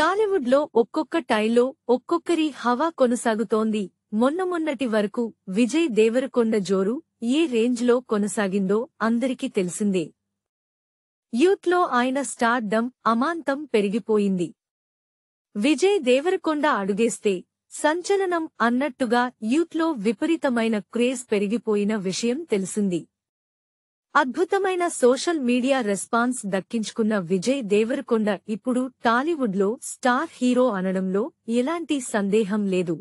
టాలీవుడ్ లో ఒక్కొక్క టైల్లో ఒక్కొక్కరి హవా కొనసాగుతోంది మొన్న మొన్నటి వరకు విజయ్ దేవరకొండ జోరు ఏ రేంజ్ లో కొనసాగిందో అందరికీ తెలిసిందే యూత్ లో ఆయన స్టార్డమ్ అమాంతం పెరిగిపోయింది విజయ్ దేవరకొండ అడుగేస్తే సంచలనం అన్నట్టుగా యూత్లో విపరీతమైన క్రేజ్ పెరిగిపోయిన విషయం తెలిసింది అద్భుతమైన సోషల్ మీడియా రెస్పాన్స్ దక్కించుకున్న విజయ్ దేవరకొండ ఇప్పుడు టాలీవుడ్లో స్టార్ హీరో అనడంలో ఎలాంటి సందేహం లేదు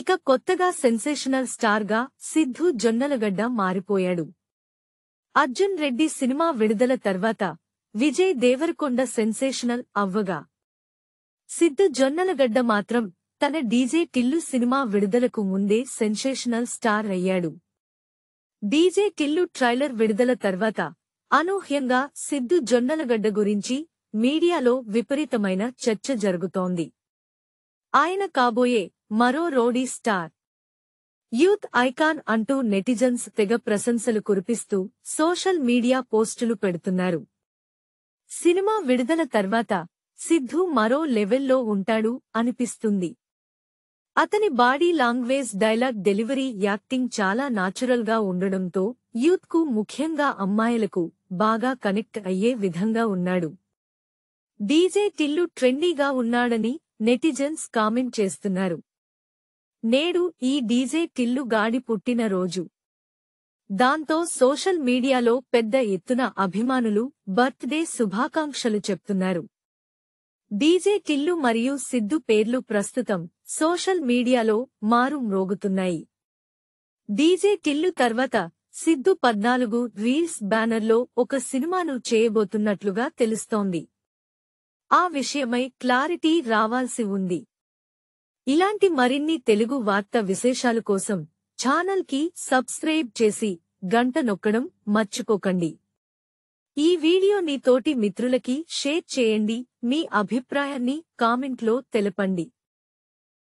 ఇక కొత్తగా సెన్సేషనల్ స్టార్గా సిద్ధు జొన్నలగడ్డ మారిపోయాడు అర్జున్ రెడ్డి సినిమా విడుదల తర్వాత విజయ్ దేవరకొండ సెన్సేషనల్ అవ్వగా సిద్ధు జొన్నలగడ్డ మాత్రం తన డీజే టిల్లు సినిమా విడుదలకు ముందే సెన్సేషనల్ స్టార్ అయ్యాడు డీజే కిల్లు ట్రైలర్ విడుదల తర్వాత అనూహ్యంగా సిద్దు జొన్నలగడ్డ గురించి మీడియాలో విపరీతమైన చర్చ జరుగుతోంది ఆయన కాబోయే మరో రోడీ స్టార్ యూత్ ఐకాన్ అంటూ నెటిజన్స్ తెగ ప్రశంసలు కురిపిస్తూ సోషల్ మీడియా పోస్టులు పెడుతున్నారు సినిమా విడుదల తర్వాత సిద్ధు మరో లెవెల్లో ఉంటాడు అనిపిస్తుంది అతని body language dialogue delivery acting చాలా గా ఉండడంతో యూత్కు ముఖ్యంగా అమ్మాయిలకు బాగా కనెక్ట్ అయ్యే విధంగా ఉన్నాడు డీజే టిల్లు ట్రెండీగా ఉన్నాడని నెటిజన్స్ కామెంట్ చేస్తున్నారు నేడు ఈ డీజే టిల్లు గాడి పుట్టిన రోజు దాంతో సోషల్ మీడియాలో పెద్ద ఎత్తున అభిమానులు బర్త్డే శుభాకాంక్షలు చెప్తున్నారు డీజే టిల్లు మరియు సిద్దు పేర్లు ప్రస్తుతం సోషల్ మీడియాలో మారు మ్రోగుతున్నాయి డీజే టిల్లు తర్వాత సిద్ధు పద్నాలుగు రీల్స్ బ్యానర్లో ఒక సినిమాను చేయబోతున్నట్లుగా తెలుస్తోంది ఆ విషయమై క్లారిటీ రావాల్సి ఉంది ఇలాంటి మరిన్ని తెలుగు వార్త విశేషాలు కోసం ఛానల్కి సబ్స్క్రైబ్ చేసి గంట నొక్కడం మర్చిపోకండి ఈ వీడియో నీ తోటి మిత్రులకి షేర్ చేయండి మీ అభిప్రాయాన్ని కామెంట్లో తెలపండి